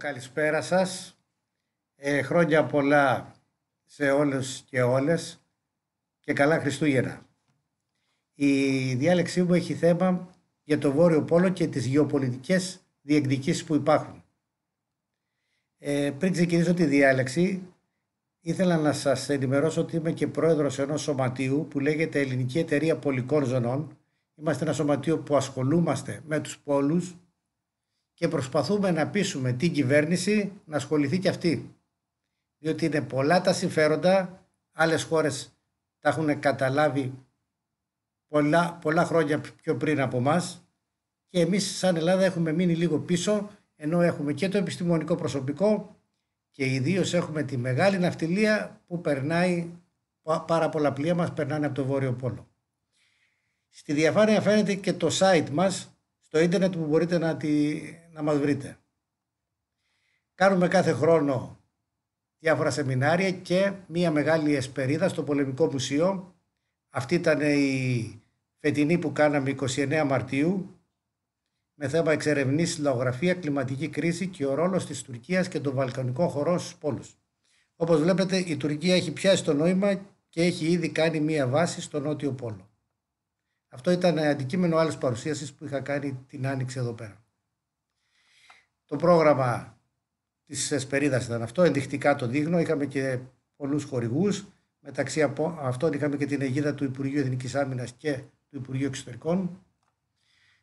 καλησπέρα σας. Ε, χρόνια πολλά σε όλους και όλες και καλά Χριστούγεννα. Η διάλεξή μου έχει θέμα για το Βόρειο Πόλο και τις γεωπολιτικές διεκδικήσεις που υπάρχουν. Ε, πριν ξεκινήσω τη διάλεξη, ήθελα να σας ενημερώσω ότι είμαι και πρόεδρος ενός σωματείου που λέγεται Ελληνική Εταιρεία Πολικών Ζωνών. Είμαστε ένα σωματείο που ασχολούμαστε με τους πόλους και προσπαθούμε να πείσουμε την κυβέρνηση να ασχοληθεί και αυτή. Διότι είναι πολλά τα συμφέροντα, άλλες χώρες τα έχουν καταλάβει πολλά, πολλά χρόνια πιο πριν από μας και εμείς σαν Ελλάδα έχουμε μείνει λίγο πίσω ενώ έχουμε και το επιστημονικό προσωπικό και ιδίως έχουμε τη μεγάλη ναυτιλία που περνάει, πάρα πολλά πλοία μας περνάνε από το Βόρειο Πόλο. Στη διαφάνεια φαίνεται και το site μας στο ίντερνετ που μπορείτε να, τη, να μας βρείτε. Κάνουμε κάθε χρόνο διάφορα σεμινάρια και μία μεγάλη εσπερίδα στο Πολεμικό Μουσείο. Αυτή ήταν η φετινή που κάναμε 29 Μαρτίου με θέμα εξερευνήσει, λαογραφία, κλιματική κρίση και ο ρόλος της Τουρκίας και των Βαλκανικών χωρών στους πόλους. Όπως βλέπετε η Τουρκία έχει πιάσει το νόημα και έχει ήδη κάνει μία βάση στο Νότιο Πόλο. Αυτό ήταν αντικείμενο άλλης παρουσίασης που είχα κάνει την άνοιξη εδώ πέρα. Το πρόγραμμα της Εσπερίδας ήταν αυτό, ενδεικτικά το δείχνω, είχαμε και πολλούς χορηγούς, μεταξύ αυτών είχαμε και την αιγίδα του Υπουργείου Εθνικής Άμυνας και του Υπουργείου Εξωτερικών.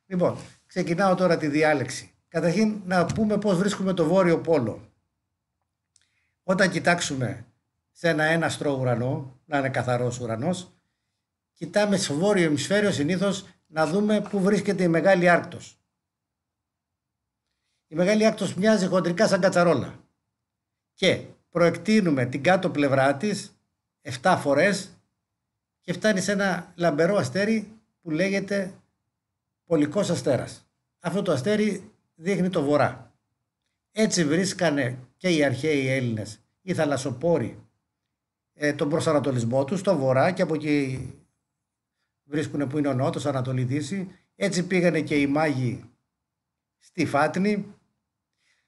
Λοιπόν, ξεκινάω τώρα τη διάλεξη. Καταρχήν να πούμε πώς βρίσκουμε το Βόρειο Πόλο. Όταν κοιτάξουμε σε ένα έναστρο ουρανό, να είναι καθαρός ουρανός κοιτάμε στο βόρειο ημισφαίριο συνήθως να δούμε πού βρίσκεται η Μεγάλη Άρκτος. Η Μεγάλη Άρκτος μοιάζει χοντρικά σαν κατσαρόλα και προεκτείνουμε την κάτω πλευρά της 7 φορές και φτάνει σε ένα λαμπερό αστέρι που λέγεται πολικός αστέρας. Αυτό το αστέρι δείχνει το βορρά. Έτσι βρίσκανε και οι αρχαίοι Έλληνες, οι θαλασσοπόροι, ε, τον προσανατολισμό τους στο βορρά και από εκεί βρίσκουν που είναι ο Νότος, Ανατολή Δύση. Έτσι πήγανε και οι μάγοι στη Φάτνη.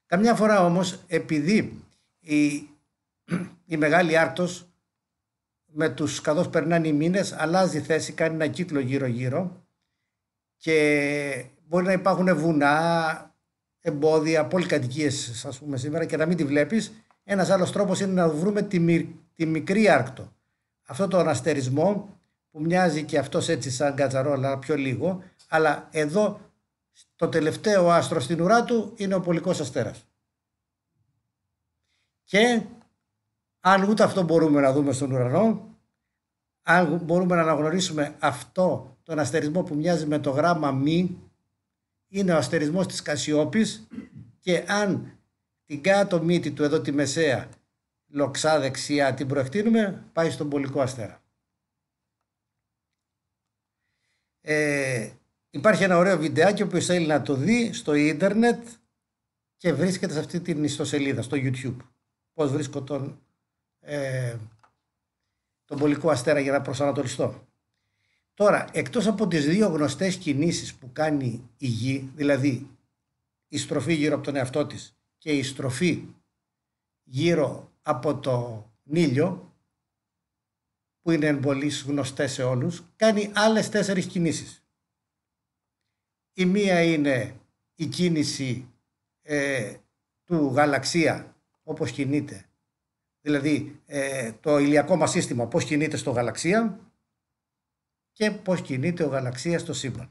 Καμιά φορά όμως επειδή η, η Μεγάλη Άρτος με τους καθώς περνάνε οι μήνες αλλάζει θέση, κάνει ένα κύκλο γύρω γύρω και μπορεί να υπάρχουν βουνά, εμπόδια, πολυκατοικίες ας πούμε σήμερα και να μην τη βλέπεις. Ένας άλλος τρόπος είναι να βρούμε τη, τη μικρή Άρκτο. Αυτό το αναστερισμό που μοιάζει και αυτός έτσι σαν κατσαρόλα πιο λίγο, αλλά εδώ το τελευταίο άστρο στην ουρά του είναι ο πολικός αστέρας. Και αν ούτε αυτό μπορούμε να δούμε στον ουρανό, αν μπορούμε να αναγνωρίσουμε αυτό τον αστερισμό που μοιάζει με το γράμμα μη, είναι ο αστερισμός της Κασιόπης και αν την κάτω μύτη του εδώ τη μεσαία λοξά δεξιά την προεκτείνουμε, πάει στον πολικό αστέρα. Ε, υπάρχει ένα ωραίο βιντεάκι που θέλει να το δει στο ίντερνετ και βρίσκεται σε αυτή την ιστοσελίδα, στο YouTube. Πώς βρίσκω τον, ε, τον πολικό αστέρα για να προσανατολιστώ. Τώρα, εκτός από τις δύο γνωστές κινήσεις που κάνει η γη, δηλαδή η στροφή γύρω από τον εαυτό της και η στροφή γύρω από τον ήλιο, που είναι πολύ γνωστές σε όλους, κάνει άλλες τέσσερις κινήσεις. Η μία είναι η κίνηση ε, του γαλαξία όπως κινείται, δηλαδή ε, το ηλιακό μας σύστημα πώς κινείται στο γαλαξία και πώς κινείται ο γαλαξία στο σύμπαν.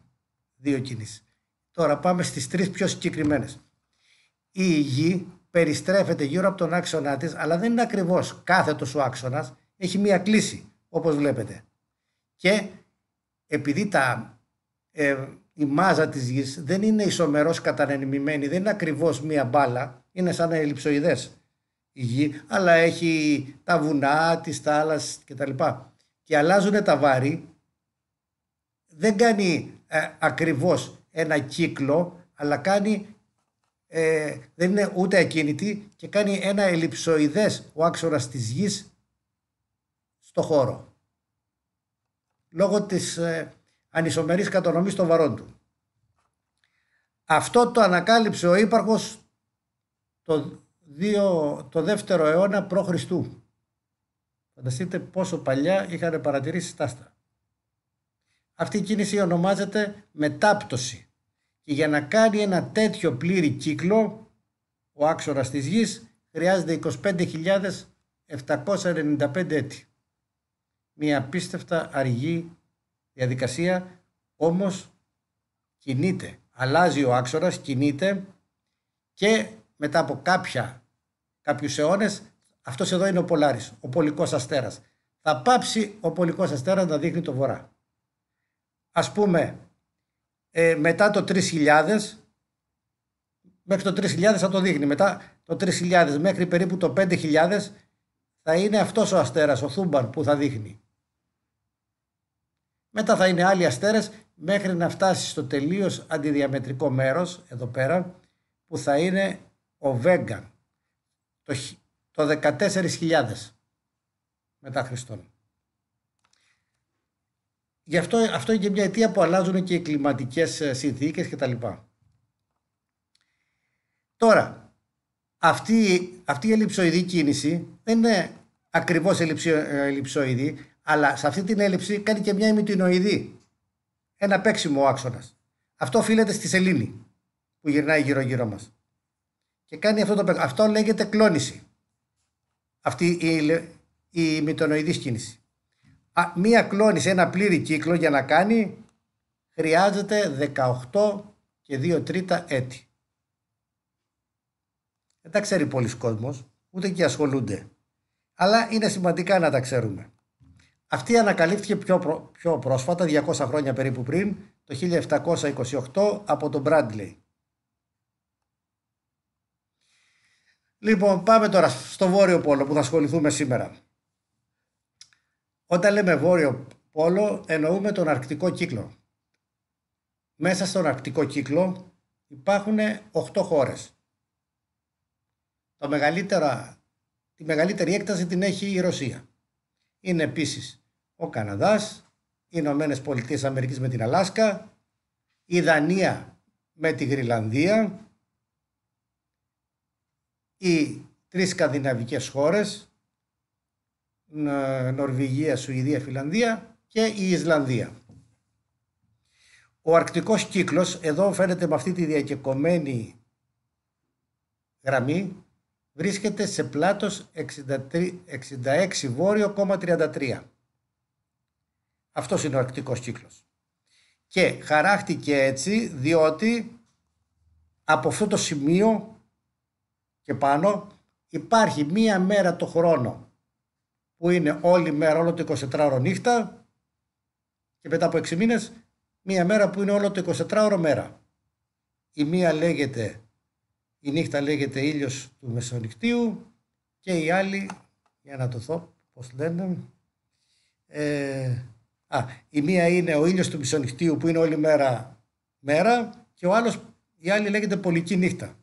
Δύο κινήσεις. Τώρα πάμε στις τρεις πιο συγκεκριμένες. Η Γη περιστρέφεται γύρω από τον άξονά της, αλλά δεν είναι ακριβώς κάθετος ο άξονας, έχει μία κλίση όπως βλέπετε. Και επειδή τα, ε, η μάζα της γης δεν είναι ισομερός κατανεμημένη, δεν είναι ακριβώς μία μπάλα, είναι σαν ελλειψοειδές η γη, αλλά έχει τα βουνά, τις θάλασσες κτλ. Και αλλάζουν τα βάρη, δεν κάνει ε, ακριβώς ένα κύκλο, αλλά κάνει ε, δεν είναι ούτε ακίνητη και κάνει ένα ελλειψοειδές ο άξορας της γης στο χώρο λόγω της ε, ανισομερής κατανομής των βαρών του. Αυτό το ανακάλυψε ο ύπαρχος το, δύο, το δεύτερο αιώνα π.Χ. Φανταστείτε πόσο παλιά είχαν παρατηρήσει τάστα Αυτή η κίνηση ονομάζεται μετάπτωση. Και για να κάνει ένα τέτοιο πλήρη κύκλο, ο άξορας της γης χρειάζεται 25.795 έτη μια απίστευτα αργή διαδικασία, όμως κινείται. Αλλάζει ο άξορας, κινείται και μετά από κάποια, κάποιους αιώνες, αυτός εδώ είναι ο Πολάρης, ο πολικός αστέρας. Θα πάψει ο πολικός αστέρας να δείχνει το βορρά. Ας πούμε, ε, μετά το 3000, μέχρι το 3000 θα το δείχνει, μετά το 3000 μέχρι περίπου το 5000 θα είναι αυτός ο αστέρας, ο Θούμπαν που θα δείχνει. Μετά θα είναι άλλοι αστέρες μέχρι να φτάσει στο τελείως αντιδιαμετρικό μέρος εδώ πέρα που θα είναι ο Βέγκαν το, το 14.000 μετά Χριστόν. Γι' αυτό, αυτό είναι και μια αιτία που αλλάζουν και οι κλιματικές ε, συνθήκες και τα λοιπά. Τώρα, αυτή, αυτή η ελλειψοειδή κίνηση δεν είναι ακριβώς ε, ελλειψοειδή, αλλά σε αυτή την έλλειψη κάνει και μια ημιτινοειδή. Ένα παίξιμο άξονας. Αυτό οφείλεται στη σελήνη που γυρνάει γύρω-γύρω μας. Και κάνει αυτό το παίξιμο. Αυτό λέγεται κλώνηση. Αυτή η, η ημιτινοειδή κίνηση. Α, μία κλώνηση, ένα πλήρη κύκλο για να κάνει χρειάζεται 18 και 2 τρίτα έτη. Δεν τα ξέρει πολλοί κόσμος, ούτε και ασχολούνται. Αλλά είναι σημαντικά να τα ξέρουμε. Αυτή ανακαλύφθηκε πιο, πιο πρόσφατα, 200 χρόνια περίπου πριν, το 1728 από τον Bradley. Λοιπόν, πάμε τώρα στο Βόρειο Πόλο που θα ασχοληθούμε σήμερα. Όταν λέμε Βόρειο Πόλο, εννοούμε τον Αρκτικό Κύκλο. Μέσα στον Αρκτικό Κύκλο υπάρχουν 8 χώρες. Το μεγαλύτερα, τη μεγαλύτερη έκταση την έχει η Ρωσία. Είναι επίσης ο Καναδάς, οι Ηνωμένες Πολιτείες Αμερικής με την Αλάσκα, η Δανία με τη Γρυλανδία, οι τρεις σκανδιναβικές χώρες, Νορβηγία, Σουηδία, Φιλανδία και η Ισλανδία. Ο αρκτικός κύκλος, εδώ φαίνεται με αυτή τη διακεκομένη γραμμή, βρίσκεται σε πλάτος 66 βόρειο 33. Αυτός είναι ο αρκτικός κύκλος. Και χαράχτηκε έτσι διότι από αυτό το σημείο και πάνω υπάρχει μία μέρα το χρόνο που είναι όλη μέρα, όλο το 24ωρο νύχτα και μετά από 6 μήνες μία μέρα που είναι όλο το 24ωρο μέρα. Η μία λέγεται, η νύχτα λέγεται ήλιος του μεσονυχτίου και η άλλη, για να το δω πώς λένε, ε, Α, η μία είναι ο ήλιος του μισονυχτίου που είναι όλη μέρα μέρα και ο άλλος, η άλλη λέγεται πολική νύχτα.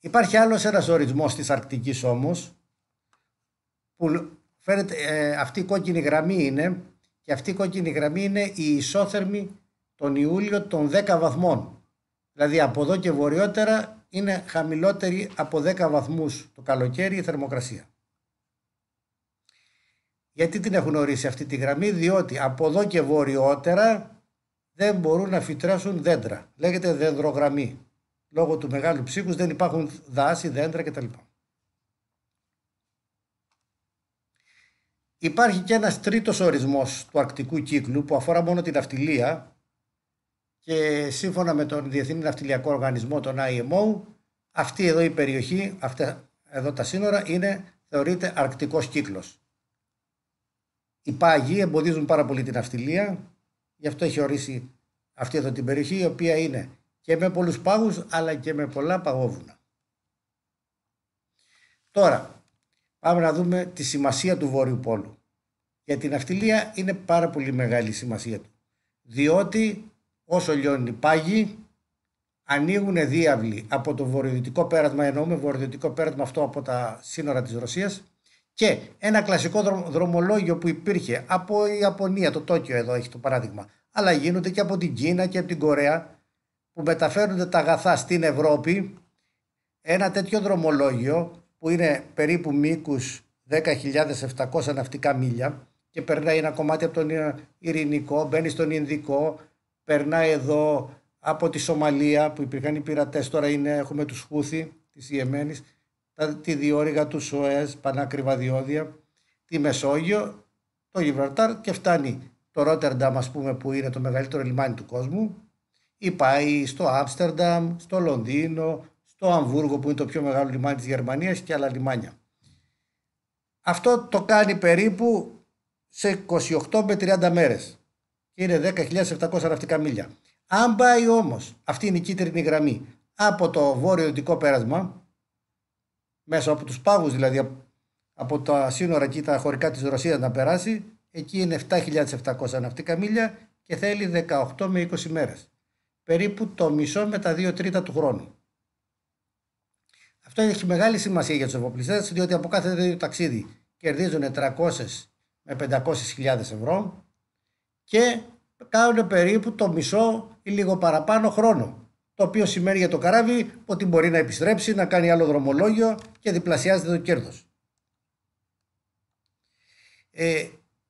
Υπάρχει άλλος ένας ορισμός της Αρκτικής όμως που φαίνεται, ε, αυτή η κόκκινη γραμμή είναι και αυτή η κόκκινη γραμμή είναι η ισόθερμη τον Ιούλιο των 10 βαθμών. Δηλαδή από εδώ και βορειότερα είναι χαμηλότερη από 10 βαθμούς το καλοκαίρι η θερμοκρασία. Γιατί την έχουν ορίσει αυτή τη γραμμή, διότι από εδώ και βορειότερα δεν μπορούν να φυτρέσουν δέντρα. Λέγεται δέντρογραμμή. Λόγω του μεγάλου ψύχους δεν υπάρχουν δάση, δέντρα κτλ. Υπάρχει και ένας τρίτος ορισμός του αρκτικού κύκλου που αφορά μόνο την ναυτιλία και σύμφωνα με τον Διεθνή Ναυτιλιακό Οργανισμό, τον IMO, αυτή εδώ η περιοχή, αυτά εδώ τα σύνορα είναι, θεωρείται αρκτικός κύκλος οι πάγοι εμποδίζουν πάρα πολύ την αυτιλία, γι' αυτό έχει ορίσει αυτή εδώ την περιοχή, η οποία είναι και με πολλούς πάγους, αλλά και με πολλά παγόβουνα. Τώρα, πάμε να δούμε τη σημασία του Βόρειου Πόλου. Για την αυτιλία είναι πάρα πολύ μεγάλη η σημασία του, διότι όσο λιώνουν οι πάγοι, ανοίγουν διάβλοι από το βορειοδυτικό πέρασμα, εννοούμε βορειοδυτικό πέρασμα αυτό από τα σύνορα της Ρωσίας, και ένα κλασικό δρομολόγιο που υπήρχε από η Ιαπωνία, το Τόκιο εδώ έχει το παράδειγμα, αλλά γίνονται και από την Κίνα και από την Κορέα που μεταφέρονται τα αγαθά στην Ευρώπη. Ένα τέτοιο δρομολόγιο που είναι περίπου μήκους 10.700 ναυτικά μίλια και περνάει ένα κομμάτι από τον Ειρηνικό, μπαίνει στον Ινδικό, περνάει εδώ από τη Σομαλία που υπήρχαν οι πειρατές, τώρα είναι, έχουμε τους Χούθη της Ιεμένης τη διόρυγα του ΣΟΕΣ, πανάκριβα διόδια, τη Μεσόγειο, το Γιβραλτάρ και φτάνει το Ρότερνταμ ας πούμε που είναι το μεγαλύτερο λιμάνι του κόσμου ή πάει στο Άμστερνταμ, στο Λονδίνο, στο Αμβούργο που είναι το πιο μεγάλο λιμάνι της Γερμανίας και άλλα λιμάνια. Αυτό το κάνει περίπου σε 28 με 30 μέρες είναι 10.700 ναυτικά μίλια. Αν πάει όμως, αυτή είναι η κίτρινη γραμμή, από το βόρειο-δυτικό πέρασμα μέσα από τους πάγους δηλαδή από τα σύνορα και τα χωρικά της Ρωσίας να περάσει εκεί είναι 7.700 ναυτικά μίλια και θέλει 18 με 20 μέρες περίπου το μισό με τα 2 τρίτα του χρόνου αυτό έχει μεγάλη σημασία για τους εφοπλιστές διότι από κάθε δύο ταξίδι κερδίζουν 300 με 500 ευρώ και κάνουν περίπου το μισό ή λίγο παραπάνω χρόνο το οποίο σημαίνει για το καράβι ότι μπορεί να επιστρέψει, να κάνει άλλο δρομολόγιο και διπλασιάζεται το κέρδος. Ε,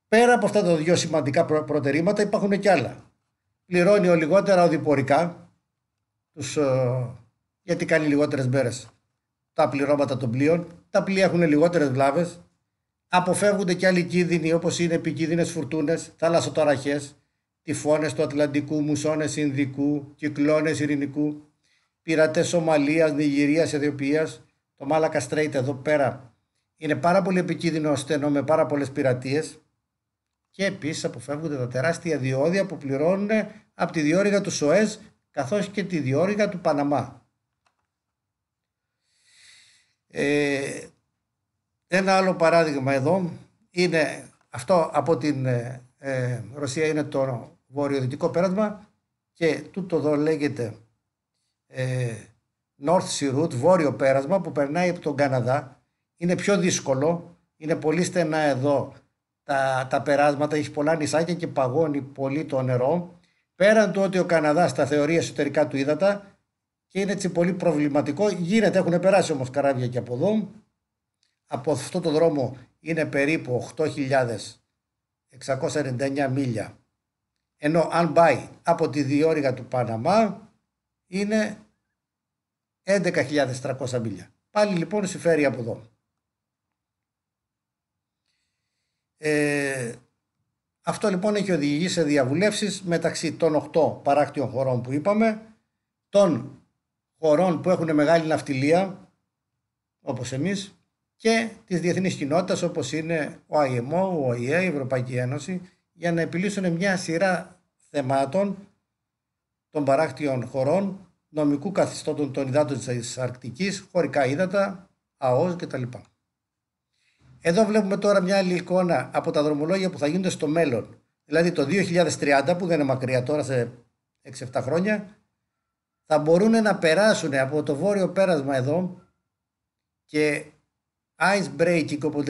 πέρα από αυτά τα δύο σημαντικά προτερήματα υπάρχουν και άλλα. Πληρώνει ο λιγότερα οδηπορικά, τους, ε, γιατί κάνει λιγότερες μέρες τα πληρώματα των πλοίων, τα πλοία έχουν λιγότερες βλάβες, αποφεύγονται και άλλοι κίνδυνοι όπως είναι επικίνδυνες φουρτούνες, θαλασσοταραχές, τυφώνες του Ατλαντικού, μουσώνες Ινδικού, κυκλώνες Ειρηνικού, πειρατές Σομαλίας, Νιγηρίας, Αιδιοποιίας το Μάλακα Στρέιτ εδώ πέρα είναι πάρα πολύ επικίνδυνο στενό με πάρα πολλές πειρατείες και επίσης αποφεύγονται τα τεράστια διόδια που πληρώνουν από τη διόρυγα του ΣΟΕΣ καθώς και τη διόρυγα του Παναμά. Ε, ένα άλλο παράδειγμα εδώ είναι αυτό από την ε, ε, Ρωσία είναι το βορειοδυτικό πέρασμα και τούτο εδώ λέγεται ε, North Sea Route, βόρειο πέρασμα που περνάει από τον Καναδά. Είναι πιο δύσκολο, είναι πολύ στενά εδώ τα, τα περάσματα, έχει πολλά νησάκια και παγώνει πολύ το νερό. Πέραν του ότι ο Καναδάς τα θεωρεί εσωτερικά του ύδατα και είναι έτσι πολύ προβληματικό. Γίνεται, έχουν περάσει όμως καράβια και από εδώ. Από αυτό το δρόμο είναι περίπου 8.000 699 μίλια. Ενώ αν πάει από τη διόρυγα του Παναμά είναι 11.300 μίλια. Πάλι λοιπόν συμφέρει από εδώ. Ε, αυτό λοιπόν έχει οδηγήσει σε διαβουλεύσεις μεταξύ των 8 παράκτιων χωρών που είπαμε, των χωρών που έχουν μεγάλη ναυτιλία, όπως εμείς, και της διεθνής κοινότητας, όπως είναι ο IMO, ο ΟΗΕ, η Ευρωπαϊκή Ένωση για να επιλύσουν μια σειρά θεμάτων των παράκτιων χωρών, νομικού καθιστώτων των υδάτων της Αρκτικής, χωρικά ύδατα, ΑΟΣ κτλ. Εδώ βλέπουμε τώρα μια άλλη εικόνα από τα δρομολόγια που θα γίνονται στο μέλλον. Δηλαδή το 2030 που δεν είναι μακριά τώρα σε 6-7 χρόνια θα μπορούν να περάσουν από το βόρειο πέρασμα εδώ και ice breaking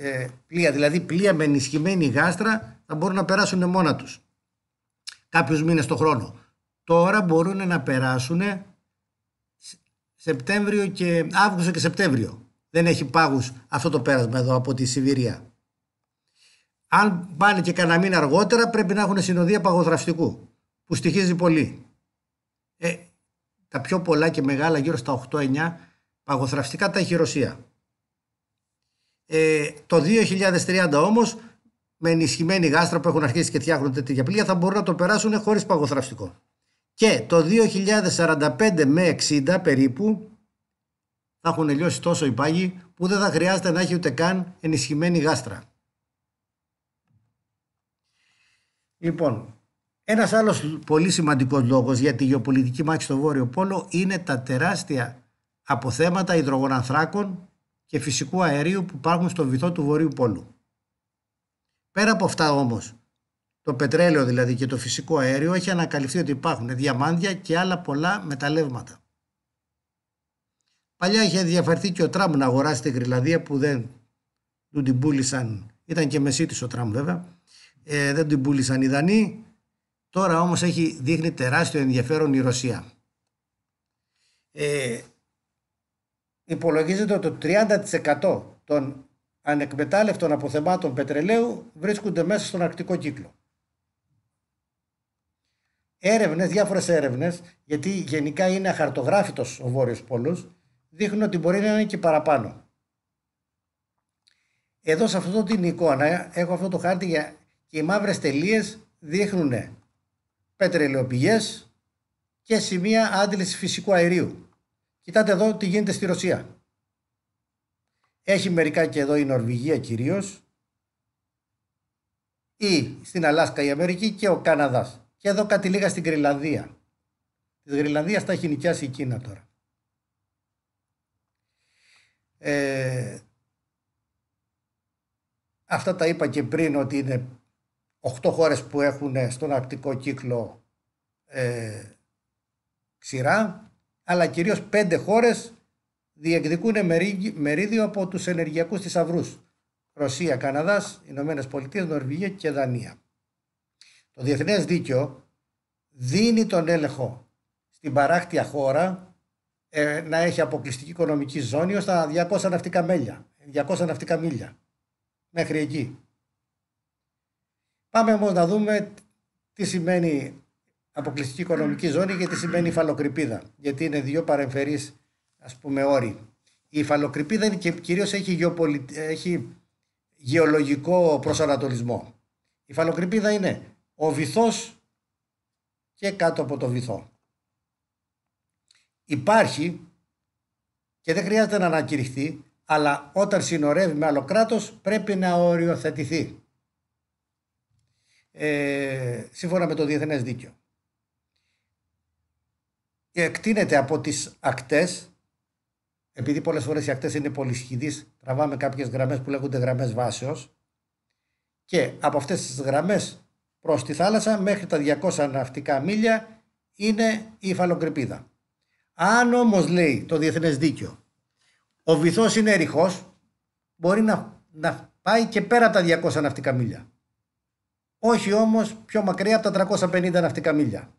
ε, πλοία, δηλαδή πλοία με ενισχυμένη γάστρα θα μπορούν να περάσουν μόνα τους κάποιους μήνες το χρόνο. Τώρα μπορούν να περάσουν Σεπτέμβριο και Αύγουστο και Σεπτέμβριο. Δεν έχει πάγους αυτό το πέρασμα εδώ από τη Σιβηρία. Αν πάνε και κανένα μήνα αργότερα πρέπει να έχουν συνοδεία παγοδραστικού που στοιχίζει πολύ. Ε, τα πιο πολλά και μεγάλα γύρω στα 8-9 παγοθραυστικά τα έχει η Ρωσία. Ε, το 2030 όμως με ενισχυμένη γάστρα που έχουν αρχίσει και φτιάχνουν τέτοια πλοία θα μπορούν να το περάσουν χωρίς παγοθραυστικό. Και το 2045 με 60 περίπου θα έχουν λιώσει τόσο οι πάγοι που δεν θα χρειάζεται να έχει ούτε καν ενισχυμένη γάστρα. Λοιπόν, ένας άλλος πολύ σημαντικός λόγος για τη γεωπολιτική μάχη στο Βόρειο Πόλο είναι τα τεράστια αποθέματα υδρογονανθράκων και φυσικού αερίου που υπάρχουν στο βυθό του Βορείου Πόλου. Πέρα από αυτά όμως, το πετρέλαιο δηλαδή και το φυσικό αέριο έχει ανακαλυφθεί ότι υπάρχουν διαμάντια και άλλα πολλά μεταλλεύματα. Παλιά είχε διαφερθεί και ο Τραμπ να αγοράσει την Γρυλανδία που δεν του την πούλησαν. Ήταν και μεσίτης ο Τραμ βέβαια. Ε, δεν την πούλησαν οι Δανείοι. Τώρα όμως έχει, δείχνει τεράστιο ενδιαφέρον η Ρωσία. Ε, υπολογίζεται ότι το 30% των ανεκμετάλλευτων αποθεμάτων πετρελαίου βρίσκονται μέσα στον αρκτικό κύκλο. Έρευνες, διάφορες έρευνες, γιατί γενικά είναι αχαρτογράφητος ο Βόρειος Πόλος, δείχνουν ότι μπορεί να είναι και παραπάνω. Εδώ σε αυτό την εικόνα έχω αυτό το χάρτη για, και οι μαύρες τελείες δείχνουν πετρελαιοπηγές και σημεία άντλησης φυσικού αερίου. Κοιτάτε εδώ τι γίνεται στη Ρωσία. Έχει μερικά και εδώ η Νορβηγία κυρίως ή στην Αλάσκα η Αμερική και ο Καναδάς. Και εδώ κάτι λίγα στην Γρυλανδία. Τη Γρυλανδία τα έχει νοικιάσει η Κίνα τώρα. Ε, αυτά τα είπα και πριν ότι είναι 8 χώρες που έχουν στον αρκτικό κύκλο ε, ξηρά αλλά κυρίως πέντε χώρες διεκδικούν μερίδιο από τους ενεργειακούς θησαυρούς. Ρωσία, Καναδάς, Ηνωμένες Πολιτείες, Νορβηγία και Δανία. Το διεθνές δίκαιο δίνει τον έλεγχο στην παράκτια χώρα ε, να έχει αποκλειστική οικονομική ζώνη ως τα 200 ναυτικά μέλια, 200 ναυτικά μίλια, μέχρι εκεί. Πάμε όμως να δούμε τι σημαίνει αποκλειστική οικονομική ζώνη γιατί σημαίνει υφαλοκρηπίδα. Γιατί είναι δύο παρεμφερείς ας πούμε όροι. Η υφαλοκρηπίδα είναι και κυρίως έχει, έχει γεωλογικό προσανατολισμό. Η υφαλοκρηπίδα είναι ο βυθός και κάτω από το βυθό. Υπάρχει και δεν χρειάζεται να ανακηρυχθεί, αλλά όταν συνορεύει με άλλο κράτος πρέπει να οριοθετηθεί. Ε, σύμφωνα με το διεθνές δίκαιο εκτείνεται από τις ακτές, επειδή πολλές φορές οι ακτές είναι πολυσχηδείς, τραβάμε κάποιες γραμμές που λέγονται γραμμές βάσεως και από αυτές τις γραμμές προς τη θάλασσα μέχρι τα 200 ναυτικά μίλια είναι η υφαλοκρηπίδα. Αν όμως λέει το διεθνές δίκαιο ο βυθός είναι ρηχός, μπορεί να, να πάει και πέρα από τα 200 ναυτικά μίλια. Όχι όμως πιο μακριά από τα 350 ναυτικά μίλια.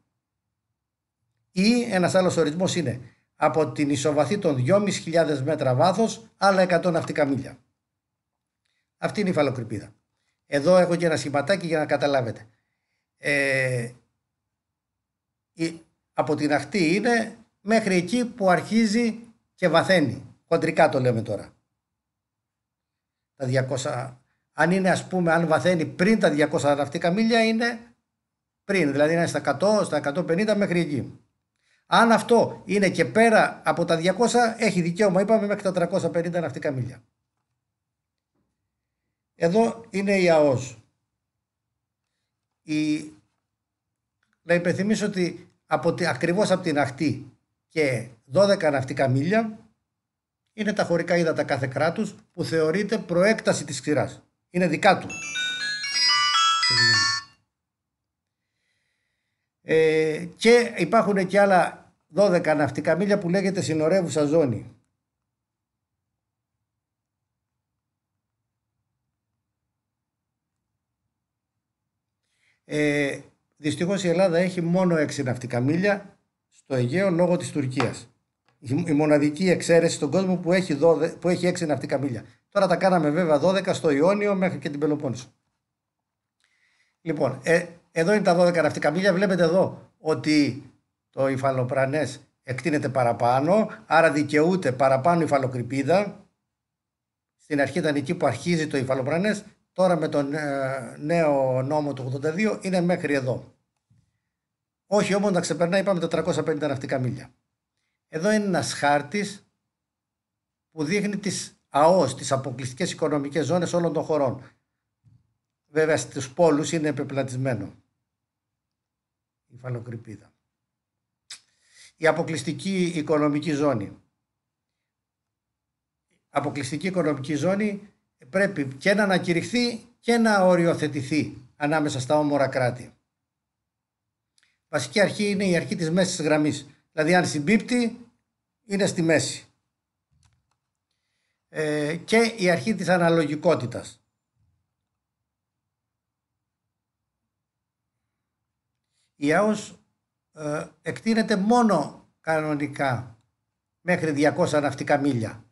Ή ένας άλλος ορισμός είναι από την ισοβαθή των 2.500 μέτρα βάθος άλλα 100 ναυτικά μίλια. Αυτή είναι η φαλοκρηπίδα. Εδώ έχω και ένα σχηματάκι για να καταλάβετε. Ε, από την αχτή είναι μέχρι εκεί που αρχίζει και βαθαίνει. Χοντρικά το λέμε τώρα. Τα 200, αν είναι ας πούμε, αν βαθαίνει πριν τα 200 ναυτικά μίλια είναι πριν, δηλαδή είναι στα 100, στα 150 μέχρι εκεί. Αν αυτό είναι και πέρα από τα 200, έχει δικαίωμα, είπαμε, μέχρι τα 350 ναυτικά μίλια. Εδώ είναι η ΑΟΣ. Η... Να υπενθυμίσω ότι από τη... ακριβώς από την ακτή και 12 ναυτικά μίλια είναι τα χωρικά ύδατα κάθε κράτους που θεωρείται προέκταση της ξηράς. Είναι δικά του. Ε, και υπάρχουν και άλλα 12 ναυτικά μίλια που λέγεται συνορεύουσα ζώνη. Ε, δυστυχώς η Ελλάδα έχει μόνο 6 ναυτικά μίλια στο Αιγαίο λόγω της Τουρκίας. Η μοναδική εξαίρεση στον κόσμο που έχει, 12, που έχει 6 ναυτικά μίλια. Τώρα τα κάναμε βέβαια 12 στο Ιόνιο μέχρι και την Πελοπόννησο. Λοιπόν, ε, εδώ είναι τα 12 ναυτικά Βλέπετε εδώ ότι το υφαλοπρανές εκτείνεται παραπάνω, άρα δικαιούται παραπάνω υφαλοκρηπίδα. Στην αρχή ήταν εκεί που αρχίζει το υφαλοπρανές, τώρα με τον ε, νέο νόμο του 82 είναι μέχρι εδώ. Όχι όμως να ξεπερνάει, είπαμε, τα 350 ναυτικά μίλια. Εδώ είναι ένας χάρτης που δείχνει τις ΑΟΣ, τις αποκλειστικές οικονομικές ζώνες όλων των χωρών. Βέβαια στους πόλους είναι επεπλατισμένο. Η αποκλειστική οικονομική ζώνη. Αποκλειστική οικονομική ζώνη πρέπει και να ανακηρυχθεί και να οριοθετηθεί ανάμεσα στα όμορα κράτη. Βασική αρχή είναι η αρχή της μέσης γραμμής. Δηλαδή αν συμπίπτει είναι στη μέση. Ε, και η αρχή της αναλογικότητας. η ΑΟΣ ε, εκτείνεται μόνο κανονικά μέχρι 200 ναυτικά μίλια.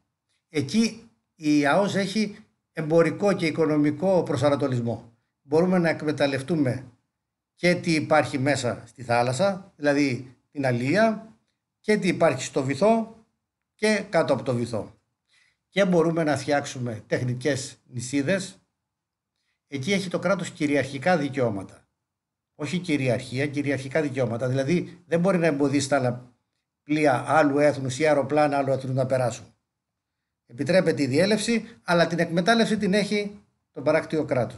Εκεί η ΑΟΣ έχει εμπορικό και οικονομικό προσανατολισμό. Μπορούμε να εκμεταλλευτούμε και τι υπάρχει μέσα στη θάλασσα, δηλαδή την αλία, και τι υπάρχει στο βυθό και κάτω από το βυθό. Και μπορούμε να φτιάξουμε τεχνικές νησίδες. Εκεί έχει το κράτος κυριαρχικά δικαιώματα όχι κυριαρχία, κυριαρχικά δικαιώματα. Δηλαδή δεν μπορεί να εμποδίσει τα άλλου έθνους ή αεροπλάνα άλλου έθνου να περάσουν. Επιτρέπεται η διέλευση, αλλά την εκμετάλλευση την έχει το παράκτιο κράτος.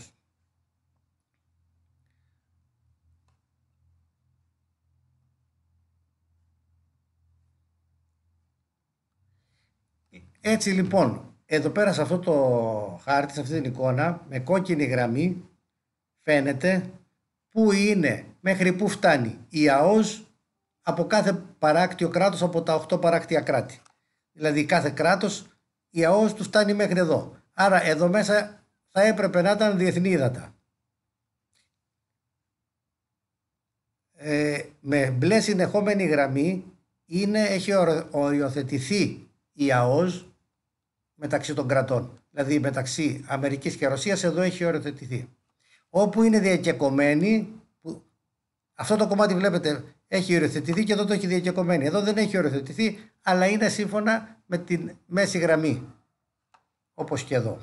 Έτσι λοιπόν, εδώ πέρα σε αυτό το χάρτη, σε αυτή την εικόνα, με κόκκινη γραμμή φαίνεται πού είναι, μέχρι πού φτάνει η ΑΟΣ από κάθε παράκτιο κράτος, από τα 8 παράκτια κράτη. Δηλαδή κάθε κράτος η ΑΟΣ του φτάνει μέχρι εδώ. Άρα εδώ μέσα θα έπρεπε να ήταν διεθνή ύδατα. Ε, με μπλε συνεχόμενη γραμμή είναι, έχει οριοθετηθεί η ΑΟΣ μεταξύ των κρατών. Δηλαδή μεταξύ Αμερικής και Ρωσίας εδώ έχει οριοθετηθεί όπου είναι διακεκομένη, που αυτό το κομμάτι βλέπετε έχει οριοθετηθεί και εδώ το έχει διακεκομένη. Εδώ δεν έχει οριοθετηθεί, αλλά είναι σύμφωνα με την μέση γραμμή, όπως και εδώ.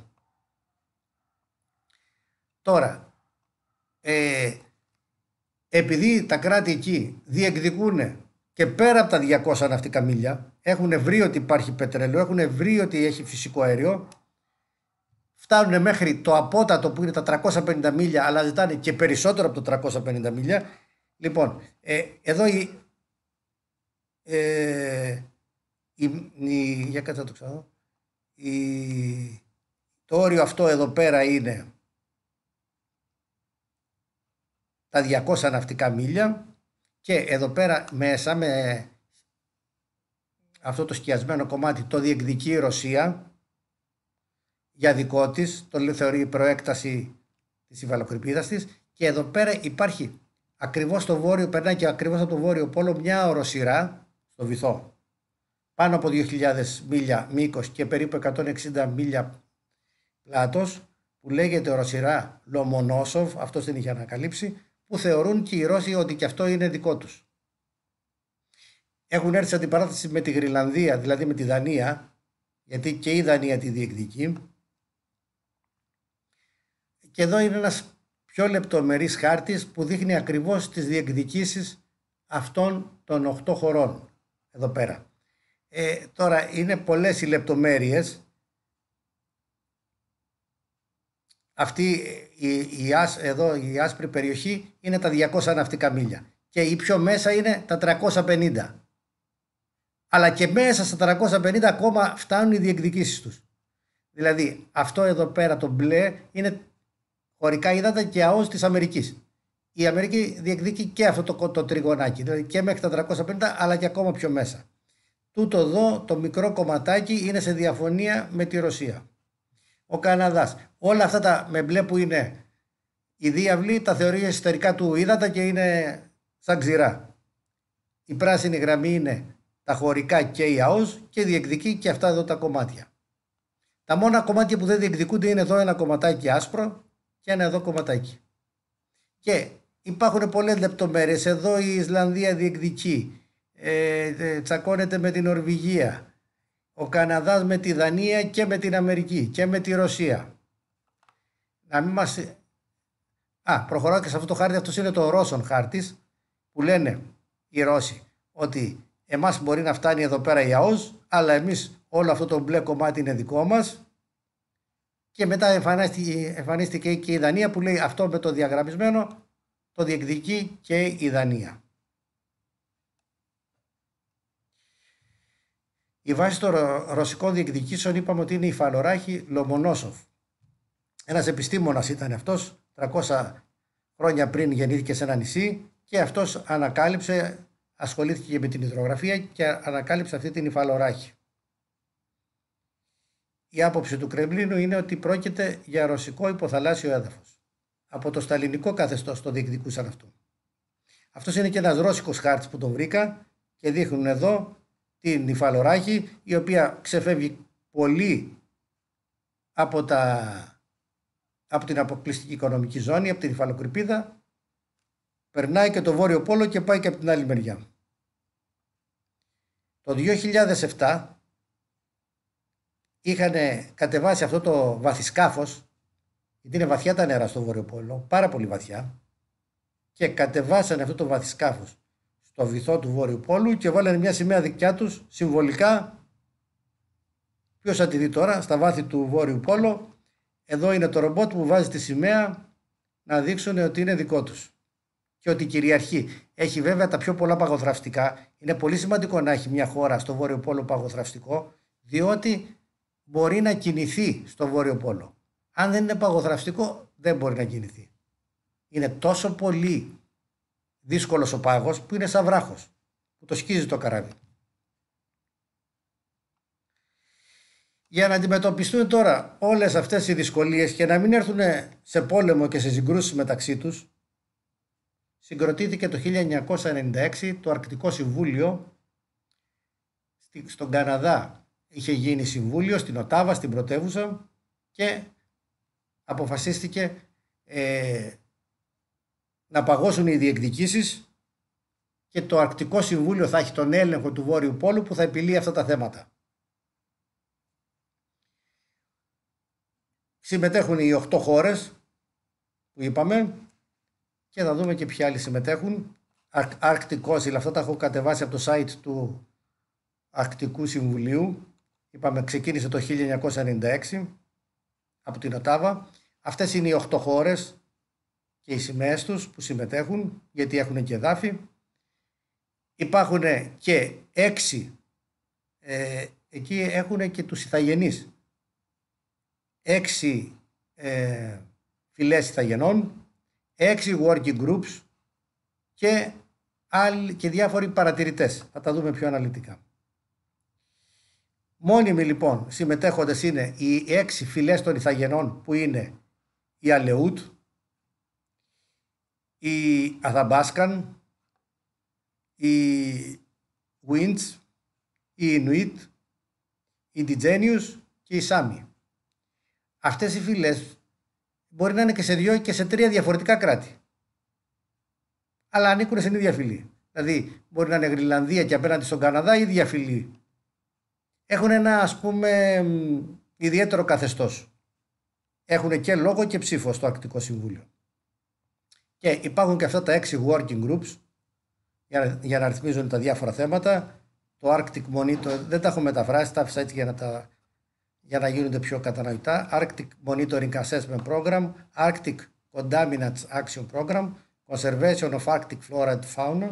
Τώρα, ε, επειδή τα κράτη εκεί διεκδικούν και πέρα από τα 200 ναυτικά μίλια, έχουν βρει ότι υπάρχει πετρέλαιο, έχουν βρει ότι έχει φυσικό αέριο, φτάνουν μέχρι το απότατο που είναι τα 350 μίλια αλλά ζητάνε και περισσότερο από το 350 μίλια. Λοιπόν, ε, εδώ η, ε, η, η, για το ξέρω, η, το όριο αυτό εδώ πέρα είναι τα 200 ναυτικά μίλια και εδώ πέρα μέσα με αυτό το σκιασμένο κομμάτι το διεκδικεί η Ρωσία για δικό της, το θεωρεί η προέκταση της υβαλοκρηπίδα της. και εδώ πέρα υπάρχει ακριβώς στο βόρειο, περνάει και ακριβώς από το βόρειο πόλο μια οροσυρά στο βυθό. Πάνω από 2.000 μίλια μήκος και περίπου 160 μίλια πλάτος. που λέγεται οροσυρά Λομονόσοφ, αυτό την είχε ανακαλύψει, που θεωρούν και οι Ρώσοι ότι και αυτό είναι δικό τους. Έχουν έρθει σε αντιπαράθεση με τη Γρυλανδία, δηλαδή με τη Δανία, γιατί και η Δανία τη διεκδικεί, και εδώ είναι ένας πιο λεπτομερής χάρτης που δείχνει ακριβώς τις διεκδικήσεις αυτών των 8 χωρών εδώ πέρα. Ε, τώρα είναι πολλές οι λεπτομέρειες. Αυτή η, η, εδώ η άσπρη περιοχή είναι τα 200 ναυτικά μίλια και η πιο μέσα είναι τα 350. Αλλά και μέσα στα 350 ακόμα φτάνουν οι διεκδικήσεις τους. Δηλαδή αυτό εδώ πέρα το μπλε είναι χωρικά ύδατα και ΑΟΣ της Αμερικής. Η Αμερική διεκδικεί και αυτό το, το τριγωνάκι, δηλαδή και μέχρι τα 350, αλλά και ακόμα πιο μέσα. Τούτο εδώ το μικρό κομματάκι είναι σε διαφωνία με τη Ρωσία. Ο Καναδάς. Όλα αυτά τα με μπλε που είναι η διάβλη τα θεωρεί εσωτερικά του ύδατα και είναι σαν ξηρά. Η πράσινη γραμμή είναι τα χωρικά και η ΑΟΣ και διεκδικεί και αυτά εδώ τα κομμάτια. Τα μόνα κομμάτια που δεν διεκδικούνται είναι εδώ ένα κομματάκι άσπρο και ένα εδώ κομματάκι. Και υπάρχουν πολλές λεπτομέρειες. Εδώ η Ισλανδία διεκδικεί, ε, ε τσακώνεται με την Ορβηγία ο Καναδάς με τη Δανία και με την Αμερική και με τη Ρωσία. Να μην μας... Α, προχωράω και σε αυτό το χάρτη, αυτός είναι το Ρώσον χάρτης που λένε οι Ρώσοι ότι εμάς μπορεί να φτάνει εδώ πέρα η ΑΟΣ αλλά εμείς όλο αυτό το μπλε κομμάτι είναι δικό μας και μετά εμφανίστηκε, και η Δανία που λέει αυτό με το διαγραμμισμένο το διεκδικεί και η Δανία. Η βάση των ρωσικών διεκδικήσεων είπαμε ότι είναι η Φαλοράχη Λομονόσοφ. Ένας επιστήμονας ήταν αυτός, 300 χρόνια πριν γεννήθηκε σε ένα νησί και αυτός ανακάλυψε, ασχολήθηκε με την υδρογραφία και ανακάλυψε αυτή την υφαλοράχη. Η άποψη του Κρεμλίνου είναι ότι πρόκειται για ρωσικό υποθαλάσσιο έδαφος. Από το σταλινικό καθεστώς το διεκδικούσαν αυτό. Αυτός είναι και ένας ρώσικος χάρτης που τον βρήκα και δείχνουν εδώ την νυφαλοράχη η οποία ξεφεύγει πολύ από, τα, από την αποκλειστική οικονομική ζώνη, από την Ιφαλοκρηπίδα. περνάει και το Βόρειο Πόλο και πάει και από την άλλη μεριά. Το 2007 είχαν κατεβάσει αυτό το βαθισκάφος, γιατί είναι βαθιά τα νερά στο Βόρειο Πόλο, πάρα πολύ βαθιά, και κατεβάσανε αυτό το βαθισκάφο στο βυθό του Βόρειου Πόλου και βάλανε μια σημαία δικιά τους συμβολικά Ποιος θα τη δει τώρα στα βάθη του Βόρειου Πόλου. Εδώ είναι το ρομπότ που βάζει τη σημαία να δείξουν ότι είναι δικό τους. Και ότι κυριαρχεί. Έχει βέβαια τα πιο πολλά παγοθραυστικά. Είναι πολύ σημαντικό να έχει μια χώρα στο Βόρειο Πόλο παγοθραυστικό, διότι μπορεί να κινηθεί στο Βόρειο Πόλο. Αν δεν είναι παγοδραστικό δεν μπορεί να κινηθεί. Είναι τόσο πολύ δύσκολος ο πάγος που είναι σαν βράχος, που το σκίζει το καράβι. Για να αντιμετωπιστούν τώρα όλες αυτές οι δυσκολίες και να μην έρθουν σε πόλεμο και σε συγκρούσεις μεταξύ τους, συγκροτήθηκε το 1996 το Αρκτικό Συμβούλιο στον Καναδά είχε γίνει συμβούλιο στην Οτάβα, στην πρωτεύουσα και αποφασίστηκε ε, να παγώσουν οι διεκδικήσεις και το Αρκτικό Συμβούλιο θα έχει τον έλεγχο του Βόρειου Πόλου που θα επιλύει αυτά τα θέματα. Συμμετέχουν οι 8 χώρες που είπαμε και θα δούμε και ποιοι άλλοι συμμετέχουν. Αρκτικός, δηλαδή, αυτά τα έχω κατεβάσει από το site του Αρκτικού Συμβουλίου Είπαμε, ξεκίνησε το 1996 από την Οτάβα. Αυτές είναι οι 8 χώρες και οι σημαίες τους που συμμετέχουν, γιατί έχουν και εδάφη. Υπάρχουν και έξι ε, εκεί έχουν και τους ηθαγενείς. έξι ε, φυλές ηθαγενών, έξι working groups και, και διάφοροι παρατηρητές. Θα τα δούμε πιο αναλυτικά. Μόνιμοι λοιπόν συμμετέχοντες είναι οι έξι φυλές των Ιθαγενών που είναι η Αλεούτ, η Αθαμπάσκαν, η Ουίντς, η Ινουίτ, η Ντιτζένιους και η Σάμι. Αυτές οι φυλές μπορεί να είναι και σε δύο και σε τρία διαφορετικά κράτη. Αλλά ανήκουν στην ίδια φυλή. Δηλαδή μπορεί να είναι Γρυλανδία και απέναντι στον Καναδά η ίδια φυλή έχουν ένα ας πούμε ιδιαίτερο καθεστώς. Έχουν και λόγο και ψήφο στο Ακτικό Συμβούλιο. Και υπάρχουν και αυτά τα έξι working groups για, να ρυθμίζουν τα διάφορα θέματα. Το Arctic Monitor, δεν τα έχω μεταφράσει, τα άφησα έτσι για να, τα, για να γίνονται πιο κατανοητά. Arctic Monitoring Assessment Program, Arctic Contaminants Action Program, Conservation of Arctic Flora and Fauna,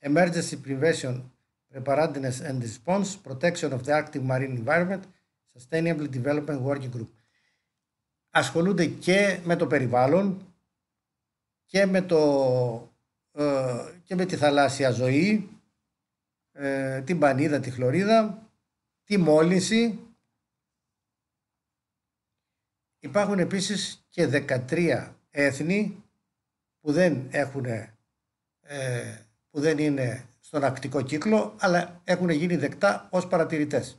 Emergency Prevention preparedness and response, protection of the active marine environment, sustainable development working group. Ασχολούνται και με το περιβάλλον και με, το, ε, και με τη θαλάσσια ζωή, ε, την πανίδα, τη χλωρίδα, τη μόλυνση. Υπάρχουν επίσης και 13 έθνη που δεν έχουν ε, που δεν είναι στον ακτικό κύκλο, αλλά έχουν γίνει δεκτά ως παρατηρητές.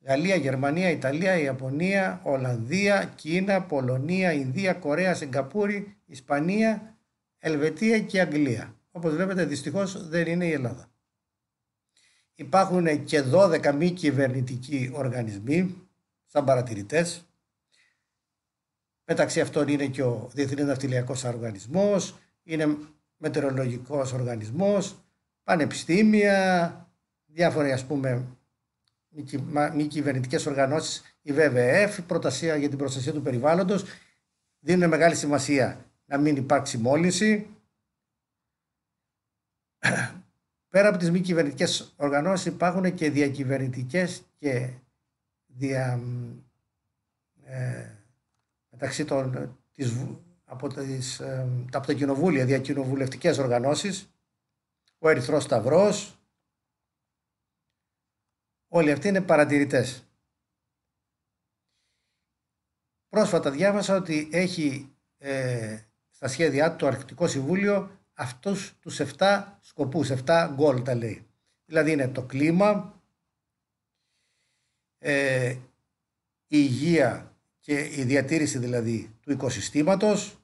Γαλλία, Γερμανία, Ιταλία, Ιαπωνία, Ολλανδία, Κίνα, Πολωνία, Ινδία, Κορέα, Σιγκαπούρη, Ισπανία, Ελβετία και Αγγλία. Όπως βλέπετε δυστυχώς δεν είναι η Ελλάδα. Υπάρχουν και 12 μη κυβερνητικοί οργανισμοί σαν παρατηρητές. Μεταξύ αυτών είναι και ο Διεθνής Ναυτιλιακός Οργανισμός, είναι μετεωρολογικός οργανισμός, πανεπιστήμια, διάφορε ας πούμε μη κυβερνητικές οργανώσεις, η ΒΒΕΦ, η Προτασία για την Προστασία του Περιβάλλοντος, δίνουν μεγάλη σημασία να μην υπάρξει μόλυνση. Πέρα από τις μη κυβερνητικές οργανώσεις υπάρχουν και διακυβερνητικές και δια, ε, μεταξύ των, της, από, τις, ε, από τα κοινοβούλια, διακοινοβουλευτικές οργανώσεις ο Ερυθρός Σταυρός, όλοι αυτοί είναι παρατηρητές. Πρόσφατα διάβασα ότι έχει ε, στα σχέδιά του το Αρκτικό Συμβούλιο αυτούς τους 7 σκοπούς, 7 γκολ τα λέει. Δηλαδή είναι το κλίμα, ε, η υγεία και η διατήρηση δηλαδή του οικοσυστήματος,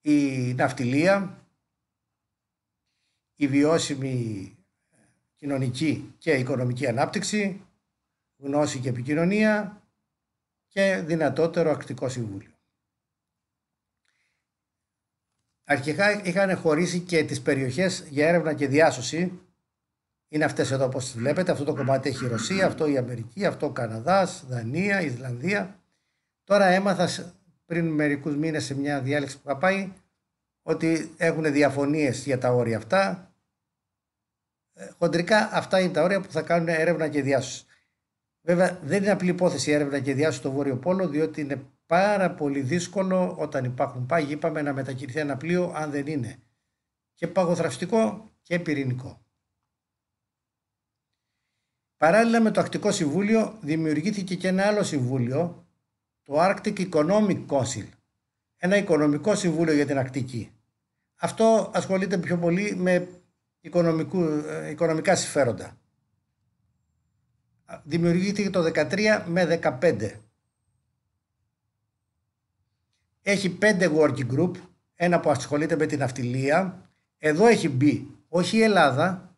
η ναυτιλία, η βιώσιμη ε, κοινωνική και οικονομική ανάπτυξη, γνώση και επικοινωνία και δυνατότερο ακτικό συμβούλιο. Αρχικά είχαν χωρίσει και τις περιοχές για έρευνα και διάσωση. Είναι αυτές εδώ όπως τις βλέπετε. Αυτό το κομμάτι έχει η Ρωσία, αυτό η Αμερική, αυτό ο Καναδάς, Δανία, Ισλανδία. Τώρα έμαθα πριν μερικούς μήνες σε μια διάλεξη που είχα πάει ότι έχουν διαφωνίες για τα όρια αυτά. Ε, χοντρικά αυτά είναι τα όρια που θα κάνουν έρευνα και διάσωση. Βέβαια δεν είναι απλή υπόθεση έρευνα και διάσωση στο Βόρειο Πόλο διότι είναι πάρα πολύ δύσκολο όταν υπάρχουν πάγοι είπαμε να μετακινηθεί ένα πλοίο αν δεν είναι και παγοθραυστικό και πυρηνικό. Παράλληλα με το Ακτικό Συμβούλιο δημιουργήθηκε και ένα άλλο συμβούλιο, το Arctic Economic Council, ένα οικονομικό συμβούλιο για την Ακτική. Αυτό ασχολείται πιο πολύ με ε, οικονομικά συμφέροντα. Δημιουργήθηκε το 13 με 15. Έχει πέντε working group, ένα που ασχολείται με την αυτιλία. Εδώ έχει μπει όχι η Ελλάδα,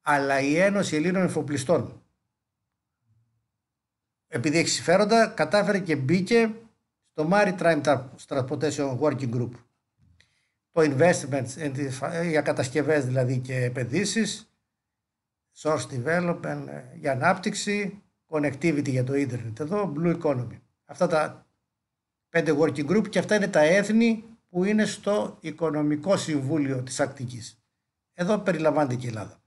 αλλά η Ένωση Ελλήνων Εφοπλιστών. Επειδή έχει συμφέροντα, κατάφερε και μπήκε στο Maritime Transportation Working Group το investments ε, για κατασκευές δηλαδή και επενδύσεις, source development ε, για ανάπτυξη, connectivity για το ίντερνετ εδώ, blue economy. Αυτά τα πέντε working group και αυτά είναι τα έθνη που είναι στο Οικονομικό Συμβούλιο της Ακτικής. Εδώ περιλαμβάνεται και η Ελλάδα.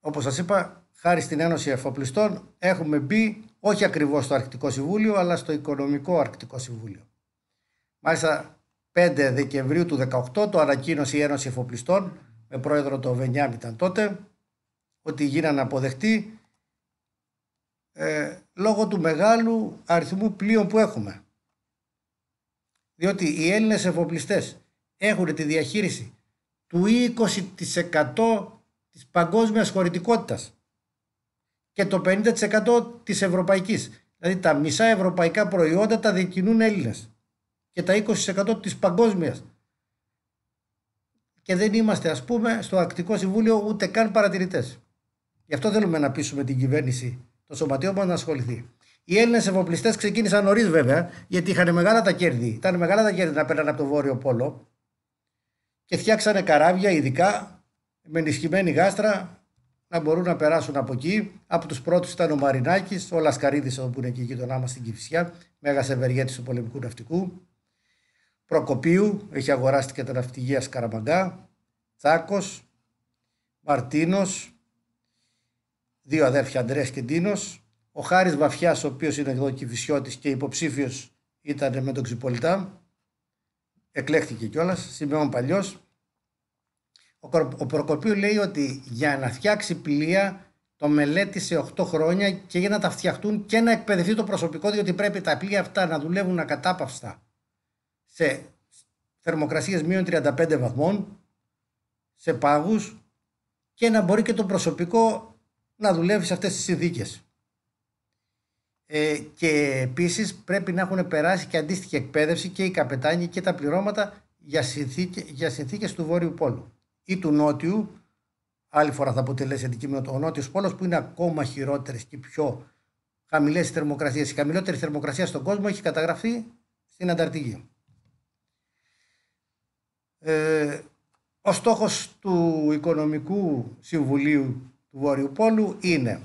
Όπως σας είπα, χάρη στην Ένωση Εφοπλιστών έχουμε μπει όχι ακριβώς στο Αρκτικό Συμβούλιο, αλλά στο Οικονομικό Αρκτικό Συμβούλιο. Μάλιστα 5 Δεκεμβρίου του 2018 το ανακοίνωσε η Ένωση Εφοπλιστών με πρόεδρο το Βενιάμ ήταν τότε ότι γίνανε αποδεκτοί ε, λόγω του μεγάλου αριθμού πλοίων που έχουμε. Διότι οι Έλληνες εφοπλιστές έχουν τη διαχείριση του 20% της παγκόσμιας χωρητικότητας και το 50% της ευρωπαϊκής. Δηλαδή τα μισά ευρωπαϊκά προϊόντα τα δικινούν Έλληνες και τα 20% της παγκόσμιας. Και δεν είμαστε ας πούμε στο Ακτικό Συμβούλιο ούτε καν παρατηρητές. Γι' αυτό θέλουμε να πείσουμε την κυβέρνηση, το σωματείο μας να ασχοληθεί. Οι Έλληνες εφοπλιστές ξεκίνησαν νωρίς βέβαια, γιατί είχαν μεγάλα τα κέρδη. Ήταν μεγάλα τα κέρδη να πέραν από το Βόρειο Πόλο και φτιάξανε καράβια ειδικά με ενισχυμένη γάστρα να μπορούν να περάσουν από εκεί. Από τους πρώτους ήταν ο Μαρινάκης, ο Λασκαρίδης, που είναι εκεί γειτονά μας στην Κυφσιά, μέγας ευεργέτης του πολεμικού ναυτικού. Προκοπίου, έχει αγοράσει και τα ναυτιγεία Σκαραμαγκά, Τσάκος, Μαρτίνος, δύο αδέρφια Αντρέας και Ντίνος, ο Χάρης Βαφιάς, ο οποίος είναι εδώ κυφισιώτης και υποψήφιος ήταν με τον Ξυπολιτά, εκλέχθηκε κιόλας, σημαίνει παλιός. Ο Προκοπίου λέει ότι για να φτιάξει πλοία το μελέτησε 8 χρόνια και για να τα φτιαχτούν και να εκπαιδευτεί το προσωπικό, διότι πρέπει τα πλοία αυτά να δουλεύουν ακατάπαυστα σε θερμοκρασίες μείων 35 βαθμών, σε πάγους και να μπορεί και το προσωπικό να δουλεύει σε αυτές τις συνθήκες. Ε, και επίσης πρέπει να έχουν περάσει και αντίστοιχη εκπαίδευση και οι καπετάνοι και τα πληρώματα για, συνθήκε, για συνθήκες του Βόρειου Πόλου ή του Νότιου, άλλη φορά θα αποτελέσει αντικείμενο ο Νότιος Πόλος που είναι ακόμα χειρότερες και πιο χαμηλές θερμοκρασίες. Η χαμηλότερη θερμοκρασία στον κόσμο έχει καταγραφεί στην Ανταρτική. Ε, ο στόχος του Οικονομικού Συμβουλίου του Βόρειου Πόλου είναι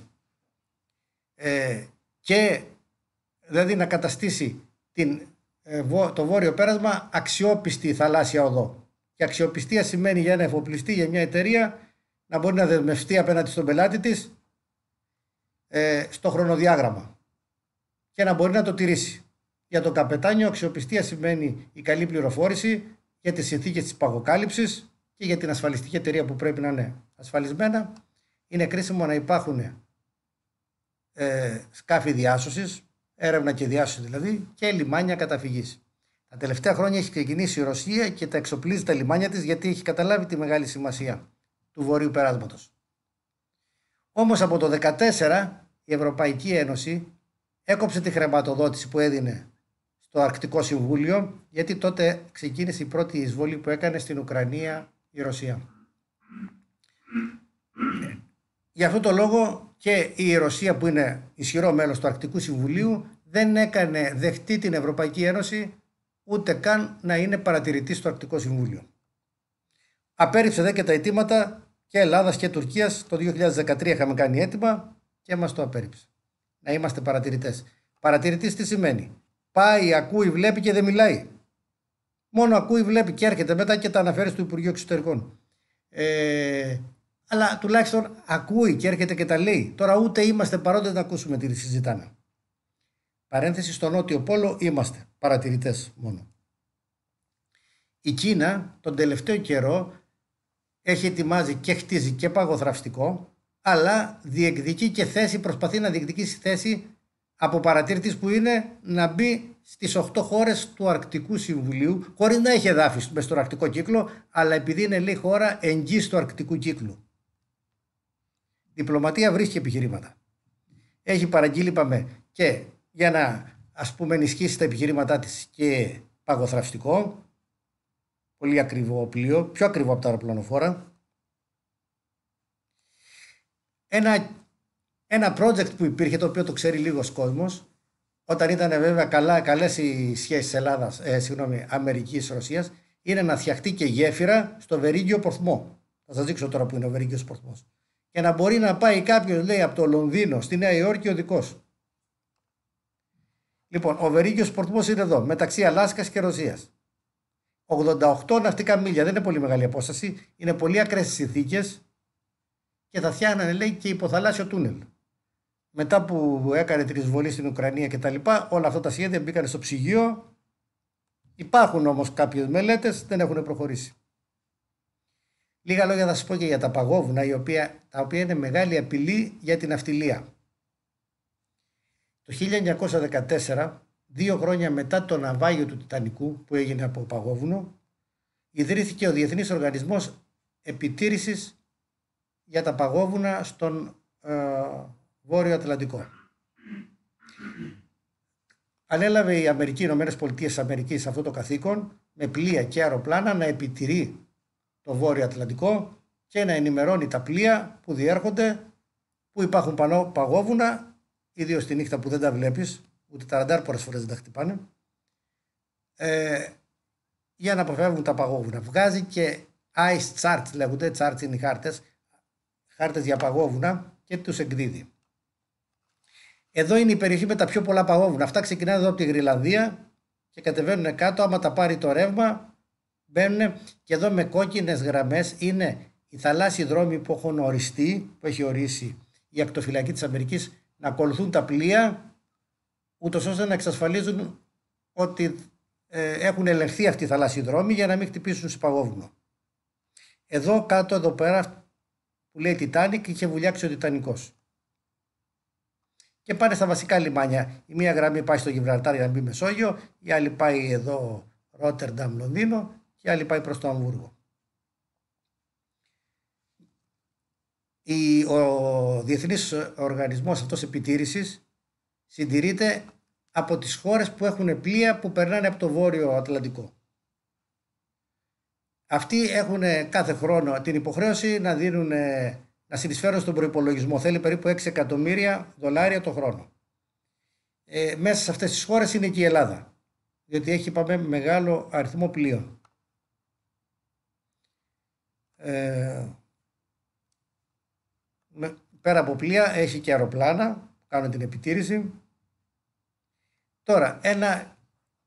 ε, και δηλαδή να καταστήσει την, ε, το βόρειο πέρασμα αξιόπιστη θαλάσσια οδό. Και αξιοπιστία σημαίνει για ένα εφοπλιστή, για μια εταιρεία να μπορεί να δεσμευτεί απέναντι στον πελάτη της ε, στο χρονοδιάγραμμα και να μπορεί να το τηρήσει. Για τον καπετάνιο αξιοπιστία σημαίνει η καλή πληροφόρηση, για τις συνθήκες της παγοκάλυψης και για την ασφαλιστική εταιρεία που πρέπει να είναι ασφαλισμένα. Είναι κρίσιμο να υπάρχουν ε, σκάφη διάσωσης, έρευνα και διάσωση δηλαδή, και λιμάνια καταφυγής. Τα τελευταία χρόνια έχει ξεκινήσει η Ρωσία και τα εξοπλίζει τα λιμάνια της γιατί έχει καταλάβει τη μεγάλη σημασία του βορείου περάσματος. Όμως από το 2014 η Ευρωπαϊκή Ένωση έκοψε τη χρηματοδότηση που έδινε το Αρκτικό Συμβούλιο, γιατί τότε ξεκίνησε η πρώτη εισβολή που έκανε στην Ουκρανία η Ρωσία. για αυτό το λόγο και η Ρωσία που είναι ισχυρό μέλος του Αρκτικού Συμβουλίου δεν έκανε δεχτή την Ευρωπαϊκή Ένωση ούτε καν να είναι παρατηρητής στο Αρκτικό Συμβούλιο. απέριψε δε και τα αιτήματα και Ελλάδας και Τουρκίας. Το 2013 είχαμε κάνει αίτημα και μας το απέριψε Να είμαστε παρατηρητές. Παρατηρητής τι σημαίνει. Πάει, ακούει, βλέπει και δεν μιλάει. Μόνο ακούει, βλέπει και έρχεται μετά και τα αναφέρει στο Υπουργείο Εξωτερικών. Ε, αλλά τουλάχιστον ακούει και έρχεται και τα λέει. Τώρα ούτε είμαστε παρόντες να ακούσουμε τη συζητάνε. Παρένθεση στον Νότιο Πόλο είμαστε παρατηρητές μόνο. Η Κίνα τον τελευταίο καιρό έχει ετοιμάζει και χτίζει και παγοθραυστικό αλλά διεκδικεί και θέση, προσπαθεί να διεκδικήσει θέση από παρατήρητης που είναι να μπει στις 8 χώρες του Αρκτικού Συμβουλίου χωρίς να έχει εδάφη μες στον Αρκτικό κύκλο αλλά επειδή είναι λίγη χώρα εγγύς του Αρκτικού κύκλου. Η διπλωματία βρίσκει επιχειρήματα. Έχει παραγγείλει είπαμε και για να ας πούμε ενισχύσει τα επιχειρήματά της και παγοθραυστικό πολύ ακριβό πλοίο, πιο ακριβό από τα αεροπλανοφόρα ένα ένα project που υπήρχε, το οποίο το ξέρει λίγος κόσμος, όταν ήταν βέβαια καλά, καλές οι σχέσεις Ελλάδας, ε, συγγνώμη, Αμερικής Ρωσίας, είναι να φτιαχτεί και γέφυρα στο Βερίγιο Πορθμό. Θα σας δείξω τώρα που είναι ο Βερίγιος Πορθμός. Και να μπορεί να πάει κάποιος, λέει, από το Λονδίνο στη Νέα Υόρκη ο δικός. Λοιπόν, ο Βερίγιος Πορθμός είναι εδώ, μεταξύ Αλάσκας και Ρωσίας. 88 ναυτικά μίλια, δεν είναι πολύ μεγάλη απόσταση, είναι πολύ ακραίες συνθήκες και θα φτιάχνανε λέει και υποθαλάσσιο τούνελ μετά που έκανε την εισβολή στην Ουκρανία κτλ. Όλα αυτά τα σχέδια μπήκαν στο ψυγείο. Υπάρχουν όμως κάποιες μελέτες, δεν έχουν προχωρήσει. Λίγα λόγια θα σας πω και για τα παγόβουνα, η οποία, τα οποία είναι μεγάλη απειλή για την αυτιλία. Το 1914, δύο χρόνια μετά το ναυάγιο του Τιτανικού που έγινε από παγόβουνο, ιδρύθηκε ο Διεθνής Οργανισμός Επιτήρησης για τα παγόβουνα στον ε, Βόρειο Ατλαντικό. Ανέλαβε η Αμερική, οι Ηνωμένες Πολιτείες Αμερικής αυτό το καθήκον με πλοία και αεροπλάνα να επιτηρεί το Βόρειο Ατλαντικό και να ενημερώνει τα πλοία που διέρχονται, που υπάρχουν πανώ, παγόβουνα, ιδίως τη νύχτα που δεν τα βλέπεις, ούτε τα ραντάρ πολλές φορές δεν τα χτυπάνε, ε, για να αποφεύγουν τα παγόβουνα. Βγάζει και ice charts λέγονται, charts είναι οι χάρτες, χάρτες για παγόβουνα και τους εκδίδει. Εδώ είναι η περιοχή με τα πιο πολλά παγόβουνα. Αυτά ξεκινάνε εδώ από τη Γρυλανδία και κατεβαίνουν κάτω. Άμα τα πάρει το ρεύμα, μπαίνουν και εδώ με κόκκινες γραμμές είναι οι θαλάσσιοι δρόμοι που έχουν οριστεί, που έχει ορίσει η ακτοφυλακή της Αμερικής, να ακολουθούν τα πλοία, ούτως ώστε να εξασφαλίζουν ότι ε, έχουν ελεγχθεί αυτοί οι θαλάσσιοι δρόμοι για να μην χτυπήσουν σε παγόβουνο. Εδώ κάτω, εδώ πέρα, που λέει Τιτάνικ, είχε βουλιάξει ο Τιτανικός και πάνε στα βασικά λιμάνια. Η μία γραμμή πάει στο Γιβραλτάρ για να μπει Μεσόγειο, η άλλη πάει εδώ Ρότερνταμ, Λονδίνο και η άλλη πάει προς το Αμβούργο. ο Διεθνής Οργανισμός αυτός επιτήρησης συντηρείται από τις χώρες που έχουν πλοία που περνάνε από το Βόρειο Ατλαντικό. Αυτοί έχουν κάθε χρόνο την υποχρέωση να δίνουν να συνεισφέρουν στον προπολογισμό. Θέλει περίπου 6 εκατομμύρια δολάρια το χρόνο. Ε, μέσα σε αυτές τις χώρες είναι και η Ελλάδα, διότι έχει είπαμε, μεγάλο αριθμό πλοίων. Ε, πέρα από πλοία έχει και αεροπλάνα που κάνουν την επιτήρηση. Τώρα, ένα,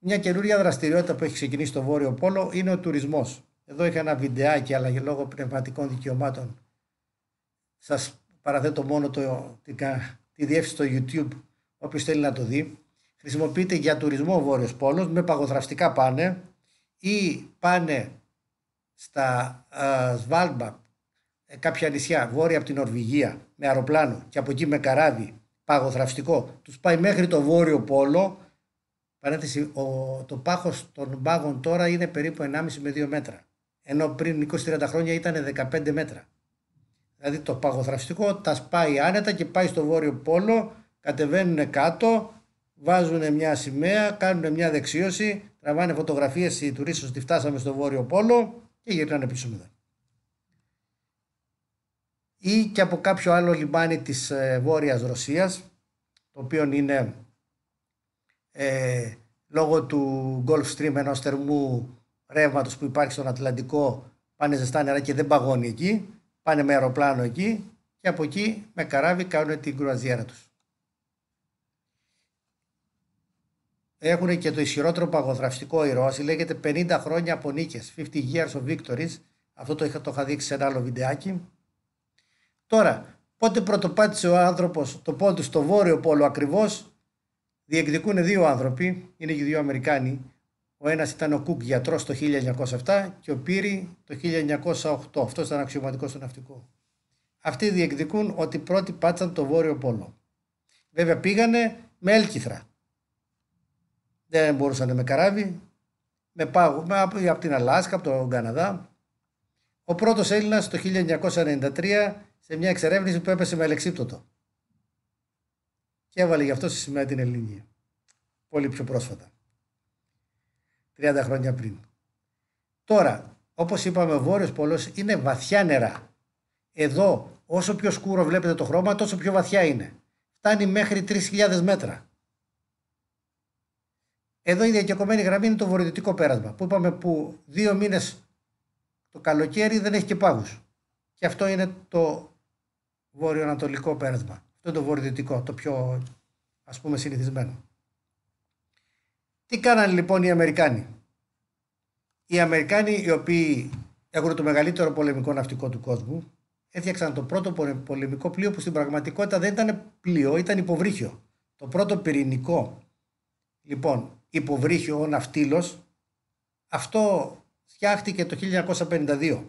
μια καινούρια δραστηριότητα που έχει ξεκινήσει στο Βόρειο Πόλο είναι ο τουρισμός. Εδώ είχα ένα βιντεάκι, αλλά λόγω πνευματικών δικαιωμάτων σας παραθέτω μόνο το, τη, τη διεύθυνση στο YouTube, όποιος θέλει να το δει. Χρησιμοποιείται για τουρισμό ο Βόρειος Πόλος, με παγωθραστικά πάνε ή πάνε στα α, Σβάλμπα, ε, κάποια νησιά βόρεια από την Ορβηγία, με αεροπλάνο και από εκεί με καράβι παγοδραστικό. τους πάει μέχρι το Βόρειο Πόλο, παρένθεση, το πάχος των πάγων τώρα είναι περίπου 1,5 με 2 μέτρα, ενώ πριν 20-30 χρόνια ήταν 15 μέτρα. Δηλαδή το παγοθραυστικό τα σπάει άνετα και πάει στο βόρειο πόλο, κατεβαίνουν κάτω, βάζουν μια σημαία, κάνουν μια δεξίωση, τραβάνε φωτογραφίες οι τουρίστες ότι φτάσαμε στο βόρειο πόλο και γυρνάνε πίσω μετά. Ή και από κάποιο άλλο λιμάνι της ε, βόρειας Ρωσίας, το οποίο είναι ε, λόγω του Gulf Stream ενός θερμού ρεύματος που υπάρχει στον Ατλαντικό πάνε ζεστά νερά και δεν παγώνει εκεί πάνε με αεροπλάνο εκεί και από εκεί με καράβι κάνουν την κρουαζιέρα τους. Έχουν και το ισχυρότερο παγοδραυστικό ηρώαση, λέγεται 50 χρόνια από νίκες, 50 years of victories, αυτό το είχα, το είχα δείξει σε ένα άλλο βιντεάκι. Τώρα, πότε πρωτοπάτησε ο άνθρωπος το πόντου στο βόρειο πόλο ακριβώς, διεκδικούν δύο άνθρωποι, είναι και δύο Αμερικάνοι, ο ένας ήταν ο Κουκ γιατρός το 1907 και ο Πύρη το 1908. Αυτός ήταν αξιωματικός στο ναυτικό. Αυτοί διεκδικούν ότι πρώτοι πάτσαν το Βόρειο Πόλο. Βέβαια πήγανε με έλκυθρα. Δεν μπορούσαν με καράβι, με πάγου. από την Αλάσκα, από τον Καναδά. Ο πρώτος Έλληνας το 1993 σε μια εξερεύνηση που έπεσε με αλεξίπτωτο. Και έβαλε γι' αυτό στη σημαία την Ελληνία. Πολύ πιο πρόσφατα. 30 χρόνια πριν. Τώρα, όπως είπαμε, ο Βόρειος Πόλος είναι βαθιά νερά. Εδώ, όσο πιο σκούρο βλέπετε το χρώμα, τόσο πιο βαθιά είναι. Φτάνει μέχρι 3.000 μέτρα. Εδώ η διακεκομένη γραμμή είναι το βορειοδυτικό πέρασμα, που είπαμε που δύο μήνες το καλοκαίρι δεν έχει και πάγους. Και αυτό είναι το βορειοανατολικό πέρασμα. Αυτό είναι το βορειοδυτικό, το πιο ας πούμε συνηθισμένο. Τι κάνανε λοιπόν οι Αμερικάνοι. Οι Αμερικάνοι οι οποίοι έχουν το μεγαλύτερο πολεμικό ναυτικό του κόσμου έφτιαξαν το πρώτο πολεμικό πλοίο που στην πραγματικότητα δεν ήταν πλοίο, ήταν υποβρύχιο. Το πρώτο πυρηνικό λοιπόν υποβρύχιο, ο ναυτίλος, αυτό φτιάχτηκε το 1952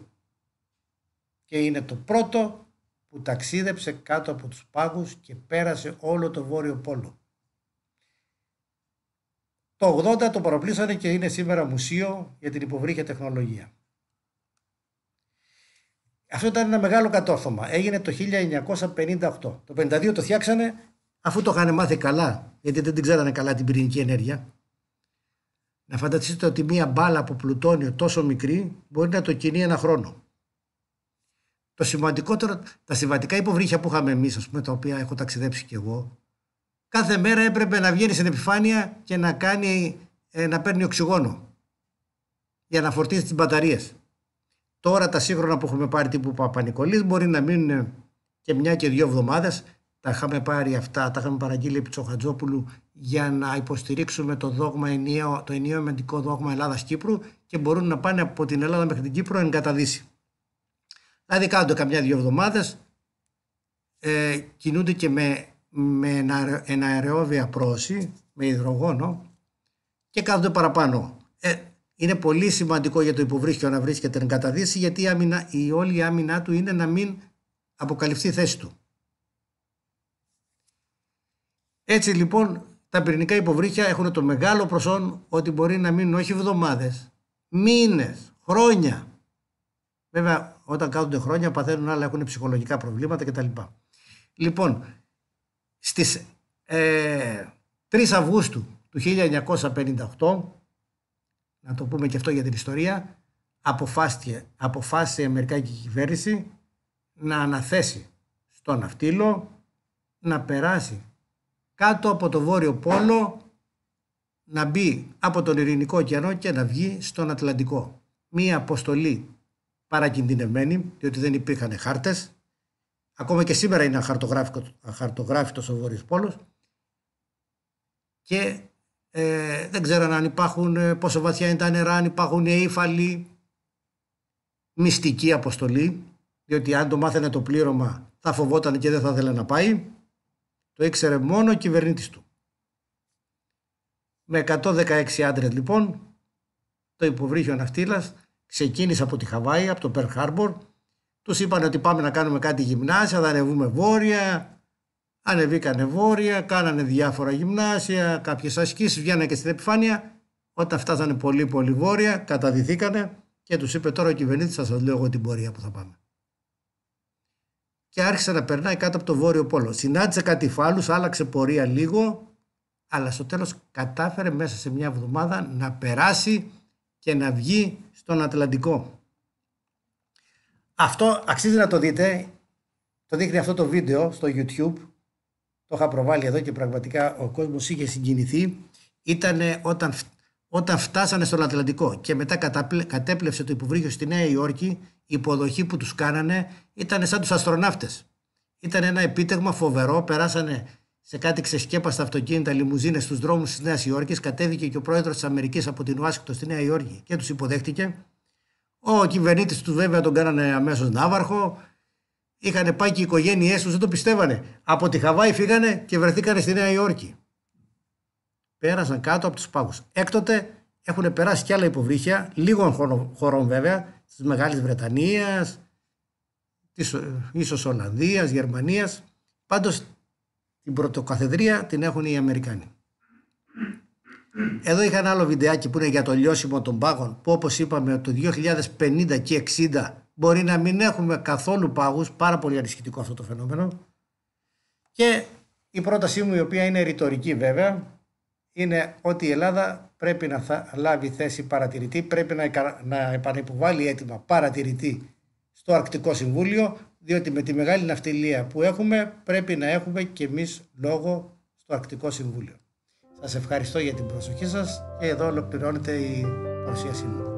και είναι το πρώτο που ταξίδεψε κάτω από τους πάγους και πέρασε όλο το Βόρειο Πόλο. Το 80 το παροπλήσανε και είναι σήμερα μουσείο για την υποβρύχια τεχνολογία. Αυτό ήταν ένα μεγάλο κατόρθωμα. Έγινε το 1958. Το 52 το φτιάξανε αφού το είχαν μάθει καλά, γιατί δεν την ξέρανε καλά την πυρηνική ενέργεια. Να φανταστείτε ότι μία μπάλα από πλουτόνιο τόσο μικρή μπορεί να το κινεί ένα χρόνο. Το σημαντικότερο, τα συμβατικά υποβρύχια που είχαμε εμείς, τα οποία έχω ταξιδέψει κι εγώ, κάθε μέρα έπρεπε να βγαίνει στην επιφάνεια και να, κάνει, ε, να παίρνει οξυγόνο για να φορτίσει τις μπαταρίες. Τώρα τα σύγχρονα που έχουμε πάρει τύπου μπορεί να μείνουν ε, και μια και δύο εβδομάδες. Τα είχαμε πάρει αυτά, τα είχαμε παραγγείλει επί Τσοχατζόπουλου για να υποστηρίξουμε το, δόγμα ενιαίο, το ενιαίο μεντικό δόγμα Ελλάδας-Κύπρου και μπορούν να πάνε από την Ελλάδα μέχρι την Κύπρο εν καταδύση. Δηλαδή κάνονται καμιά δύο εβδομάδες ε, κινούνται και με με ένα εναερεόβια πρόση, με υδρογόνο και κάθονται παραπάνω. Ε, είναι πολύ σημαντικό για το υποβρύχιο να βρίσκεται καταδύση γιατί η, η όλη άμυνά του είναι να μην αποκαλυφθεί η θέση του. Έτσι λοιπόν τα πυρηνικά υποβρύχια έχουν το μεγάλο προσόν ότι μπορεί να μείνουν όχι εβδομάδες, μήνες, χρόνια. Βέβαια όταν κάθονται χρόνια παθαίνουν άλλα, έχουν ψυχολογικά προβλήματα κτλ. Λοιπόν, στις 3 ε, Αυγούστου του 1958, να το πούμε και αυτό για την ιστορία, αποφάσισε, αποφάσισε η Αμερικάνικη κυβέρνηση να αναθέσει στον ναυτίλο να περάσει κάτω από το Βόρειο Πόλο να μπει από τον Ειρηνικό ωκεανό και να βγει στον Ατλαντικό. Μία αποστολή παρακινδυνευμένη, διότι δεν υπήρχαν χάρτες, Ακόμα και σήμερα είναι αχαρτογράφητος ο Βόρειος Πόλος και ε, δεν ξέραν αν υπάρχουν, ε, πόσο βαθιά είναι τα νερά, αν υπάρχουν ύφαλοι, μυστική αποστολή, διότι αν το μάθαινε το πλήρωμα θα φοβόταν και δεν θα ήθελε να πάει. Το ήξερε μόνο ο κυβερνήτης του. Με 116 άντρες λοιπόν, το υποβρύχιο ναυτίλας ξεκίνησε από τη Χαβάη, από το Pearl Harbor, τους είπαν ότι πάμε να κάνουμε κάτι γυμνάσια, θα ανεβούμε βόρεια. Ανεβήκανε βόρεια, κάνανε διάφορα γυμνάσια, κάποιες ασκήσεις, βγαίνανε και στην επιφάνεια. Όταν φτάσανε πολύ πολύ βόρεια, καταδυθήκανε και τους είπε τώρα ο κυβερνήτης θα σας λέω εγώ την πορεία που θα πάμε. Και άρχισε να περνάει κάτω από το βόρειο πόλο. Συνάντησε κάτι φάλους, άλλαξε πορεία λίγο, αλλά στο τέλος κατάφερε μέσα σε μια εβδομάδα να περάσει και να βγει στον Ατλαντικό. Αυτό αξίζει να το δείτε. Το δείχνει αυτό το βίντεο στο YouTube. Το είχα προβάλει εδώ και πραγματικά ο κόσμος είχε συγκινηθεί. Ήταν όταν, όταν φτάσανε στον Ατλαντικό και μετά κατέπλεψε το υποβρύχιο στη Νέα Υόρκη. Η υποδοχή που τους κάνανε ήταν σαν τους αστροναύτες. Ήταν ένα επίτευγμα φοβερό. Περάσανε σε κάτι ξεσκέπαστα αυτοκίνητα, λιμουζίνες στους δρόμους της Νέας Υόρκης. Κατέβηκε και ο πρόεδρος της Αμερικής από την Ουάσιγκτον στη Νέα Υόρκη και τους υποδέχτηκε. Ο κυβερνήτης του βέβαια τον κάνανε αμέσως ναύαρχο. Είχαν πάει και οι οικογένειές τους, δεν το πιστεύανε. Από τη Χαβάη φύγανε και βρεθήκανε στη Νέα Υόρκη. Πέρασαν κάτω από τους πάγους. Έκτοτε έχουν περάσει κι άλλα υποβρύχια, λίγων χωρών βέβαια, της Μεγάλης Βρετανίας, ίσω ε, ίσως Γερμανία. Γερμανίας. την πρωτοκαθεδρία την έχουν οι Αμερικάνοι. Εδώ είχα ένα άλλο βιντεάκι που είναι για το λιώσιμο των πάγων που όπως είπαμε το 2050 και 60 μπορεί να μην έχουμε καθόλου πάγους, πάρα πολύ ανησυχητικό αυτό το φαινόμενο. Και η πρότασή μου η οποία είναι ρητορική βέβαια είναι ότι η Ελλάδα πρέπει να λάβει θέση παρατηρητή, πρέπει να, να επανεπιβάλλει αίτημα παρατηρητή στο Αρκτικό Συμβούλιο, διότι με τη μεγάλη ναυτιλία που έχουμε πρέπει να έχουμε και εμείς λόγο στο Αρκτικό Συμβούλιο. Σας ευχαριστώ για την προσοχή σας και εδώ ολοκληρώνεται η παρουσίασή μου.